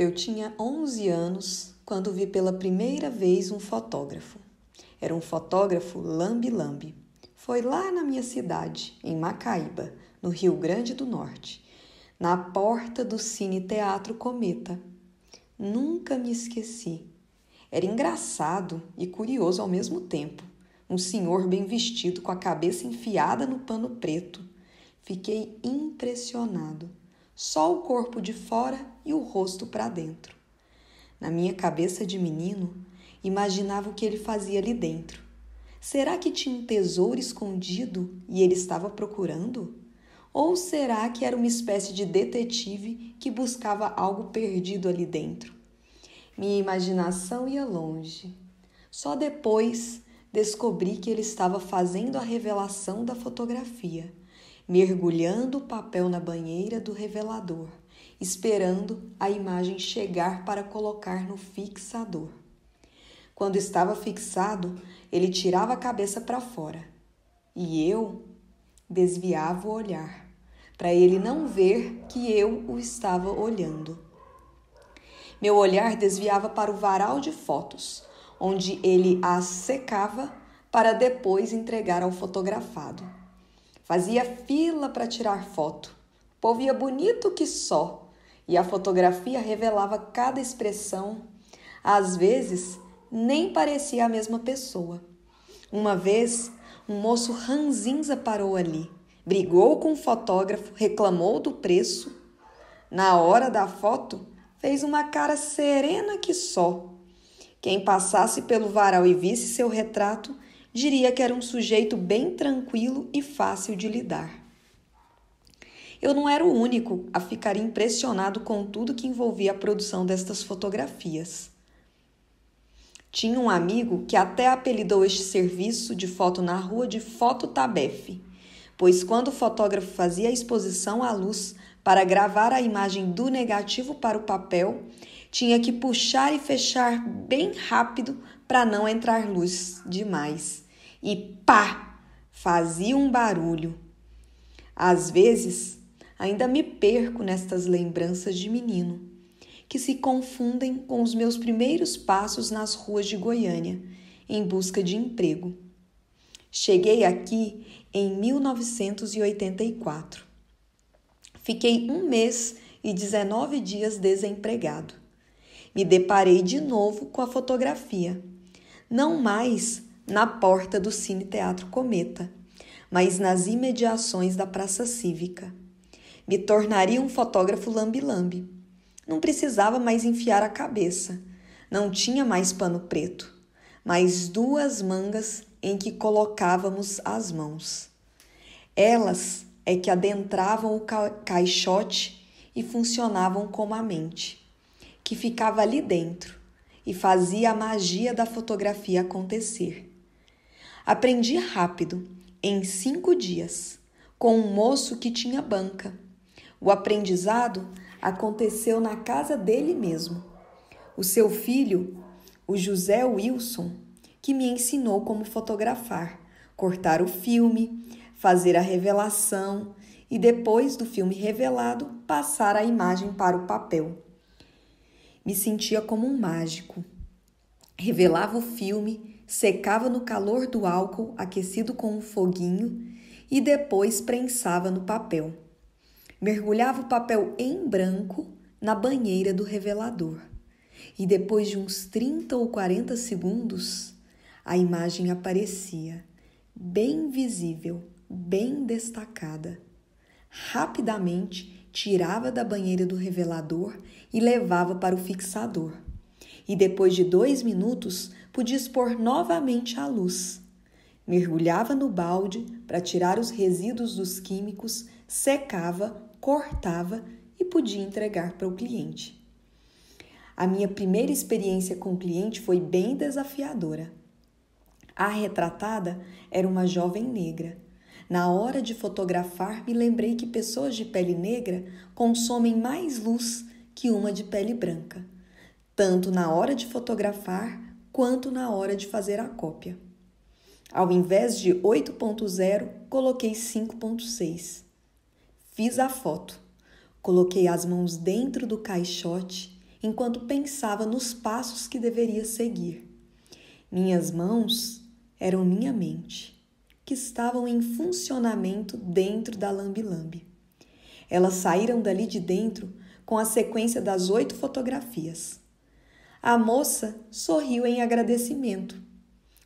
Eu tinha 11 anos quando vi pela primeira vez um fotógrafo. Era um fotógrafo lambi-lambi. Foi lá na minha cidade, em Macaíba, no Rio Grande do Norte, na porta do Cine Teatro Cometa. Nunca me esqueci. Era engraçado e curioso ao mesmo tempo. Um senhor bem vestido com a cabeça enfiada no pano preto. Fiquei impressionado só o corpo de fora e o rosto para dentro. Na minha cabeça de menino, imaginava o que ele fazia ali dentro. Será que tinha um tesouro escondido e ele estava procurando? Ou será que era uma espécie de detetive que buscava algo perdido ali dentro? Minha imaginação ia longe. Só depois descobri que ele estava fazendo a revelação da fotografia mergulhando o papel na banheira do revelador, esperando a imagem chegar para colocar no fixador. Quando estava fixado, ele tirava a cabeça para fora e eu desviava o olhar, para ele não ver que eu o estava olhando. Meu olhar desviava para o varal de fotos, onde ele as secava para depois entregar ao fotografado. Fazia fila para tirar foto. O povo ia bonito que só, e a fotografia revelava cada expressão. Às vezes, nem parecia a mesma pessoa. Uma vez, um moço ranzinza parou ali, brigou com o fotógrafo, reclamou do preço. Na hora da foto, fez uma cara serena que só. Quem passasse pelo varal e visse seu retrato diria que era um sujeito bem tranquilo e fácil de lidar. Eu não era o único a ficar impressionado com tudo que envolvia a produção destas fotografias. Tinha um amigo que até apelidou este serviço de foto na rua de Foto Tabefe, pois quando o fotógrafo fazia a exposição à luz para gravar a imagem do negativo para o papel, tinha que puxar e fechar bem rápido para não entrar luz demais. E pá! Fazia um barulho. Às vezes, ainda me perco nestas lembranças de menino, que se confundem com os meus primeiros passos nas ruas de Goiânia, em busca de emprego. Cheguei aqui em 1984. Fiquei um mês e 19 dias desempregado. Me deparei de novo com a fotografia não mais na porta do Cine Teatro Cometa, mas nas imediações da Praça Cívica. Me tornaria um fotógrafo lambi-lambi. Não precisava mais enfiar a cabeça. Não tinha mais pano preto, mas duas mangas em que colocávamos as mãos. Elas é que adentravam o caixote e funcionavam como a mente, que ficava ali dentro, e fazia a magia da fotografia acontecer. Aprendi rápido, em cinco dias, com um moço que tinha banca. O aprendizado aconteceu na casa dele mesmo. O seu filho, o José Wilson, que me ensinou como fotografar, cortar o filme, fazer a revelação e depois do filme revelado, passar a imagem para o papel. Me sentia como um mágico. Revelava o filme, secava no calor do álcool aquecido com um foguinho e depois prensava no papel. Mergulhava o papel em branco na banheira do revelador. E depois de uns 30 ou 40 segundos, a imagem aparecia, bem visível, bem destacada. Rapidamente tirava da banheira do revelador e levava para o fixador. E depois de dois minutos, podia expor novamente à luz. Mergulhava no balde para tirar os resíduos dos químicos, secava, cortava e podia entregar para o cliente. A minha primeira experiência com o cliente foi bem desafiadora. A retratada era uma jovem negra na hora de fotografar, me lembrei que pessoas de pele negra consomem mais luz que uma de pele branca, tanto na hora de fotografar quanto na hora de fazer a cópia. Ao invés de 8.0, coloquei 5.6. Fiz a foto. Coloquei as mãos dentro do caixote enquanto pensava nos passos que deveria seguir. Minhas mãos eram minha mente que estavam em funcionamento dentro da lambi-lambi. Elas saíram dali de dentro com a sequência das oito fotografias. A moça sorriu em agradecimento.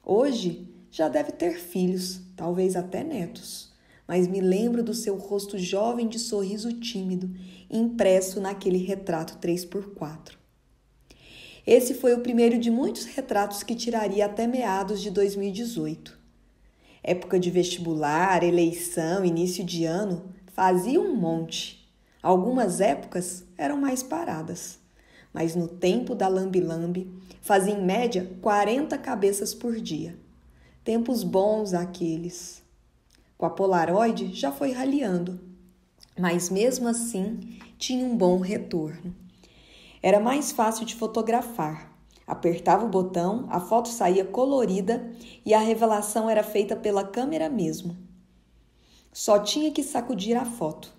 Hoje já deve ter filhos, talvez até netos, mas me lembro do seu rosto jovem de sorriso tímido, impresso naquele retrato 3x4. Esse foi o primeiro de muitos retratos que tiraria até meados de 2018 época de vestibular, eleição, início de ano, fazia um monte. Algumas épocas eram mais paradas. Mas no tempo da lambi-lambi, fazia em média 40 cabeças por dia. Tempos bons aqueles. Com a Polaroid já foi raliando, mas mesmo assim tinha um bom retorno. Era mais fácil de fotografar, Apertava o botão, a foto saía colorida e a revelação era feita pela câmera mesmo. Só tinha que sacudir a foto.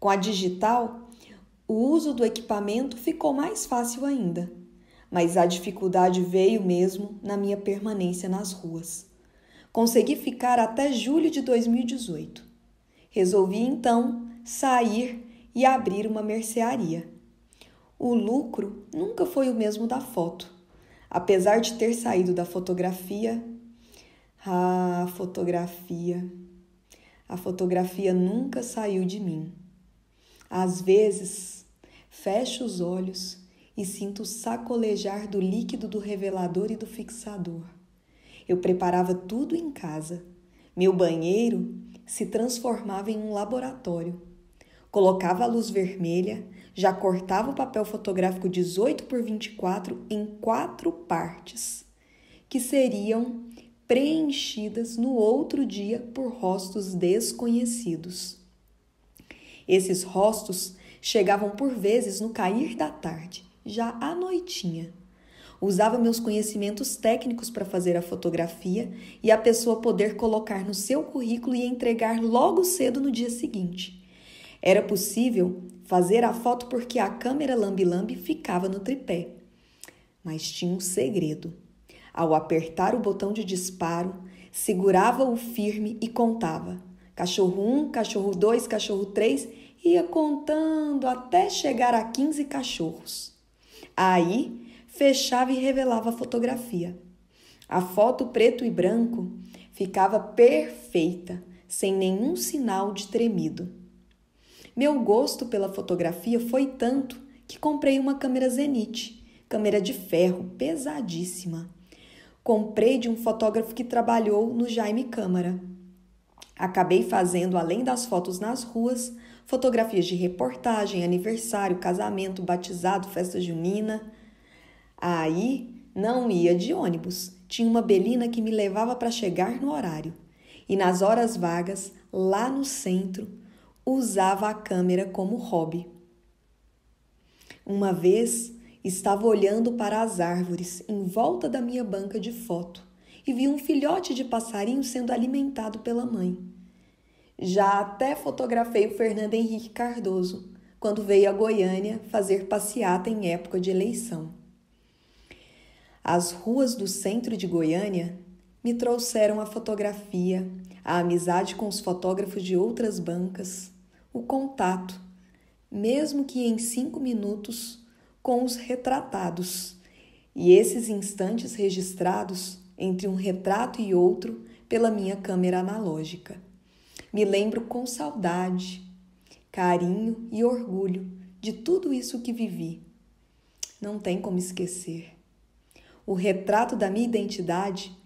Com a digital, o uso do equipamento ficou mais fácil ainda, mas a dificuldade veio mesmo na minha permanência nas ruas. Consegui ficar até julho de 2018. Resolvi então sair e abrir uma mercearia. O lucro nunca foi o mesmo da foto, Apesar de ter saído da fotografia, a fotografia, a fotografia nunca saiu de mim. Às vezes, fecho os olhos e sinto o sacolejar do líquido do revelador e do fixador. Eu preparava tudo em casa. Meu banheiro se transformava em um laboratório colocava a luz vermelha, já cortava o papel fotográfico 18 por 24 em quatro partes, que seriam preenchidas no outro dia por rostos desconhecidos. Esses rostos chegavam por vezes no cair da tarde, já à noitinha. Usava meus conhecimentos técnicos para fazer a fotografia e a pessoa poder colocar no seu currículo e entregar logo cedo no dia seguinte. Era possível fazer a foto porque a câmera lambi-lambi ficava no tripé. Mas tinha um segredo. Ao apertar o botão de disparo, segurava-o firme e contava. Cachorro 1, um, cachorro 2, cachorro 3, ia contando até chegar a 15 cachorros. Aí, fechava e revelava a fotografia. A foto preto e branco ficava perfeita, sem nenhum sinal de tremido. Meu gosto pela fotografia foi tanto que comprei uma câmera Zenith, câmera de ferro, pesadíssima. Comprei de um fotógrafo que trabalhou no Jaime Câmara. Acabei fazendo, além das fotos nas ruas, fotografias de reportagem, aniversário, casamento, batizado, festa junina. Aí não ia de ônibus, tinha uma belina que me levava para chegar no horário. E nas horas vagas, lá no centro, usava a câmera como hobby. Uma vez estava olhando para as árvores em volta da minha banca de foto e vi um filhote de passarinho sendo alimentado pela mãe. Já até fotografei o Fernando Henrique Cardoso quando veio a Goiânia fazer passeata em época de eleição. As ruas do centro de Goiânia me trouxeram a fotografia, a amizade com os fotógrafos de outras bancas, o contato, mesmo que em cinco minutos, com os retratados. E esses instantes registrados entre um retrato e outro pela minha câmera analógica. Me lembro com saudade, carinho e orgulho de tudo isso que vivi. Não tem como esquecer. O retrato da minha identidade,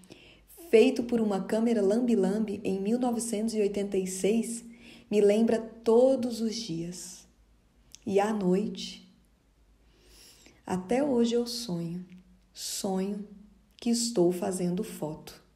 feito por uma câmera lambi-lambi em 1986, me lembra todos os dias. E à noite, até hoje eu sonho, sonho que estou fazendo foto.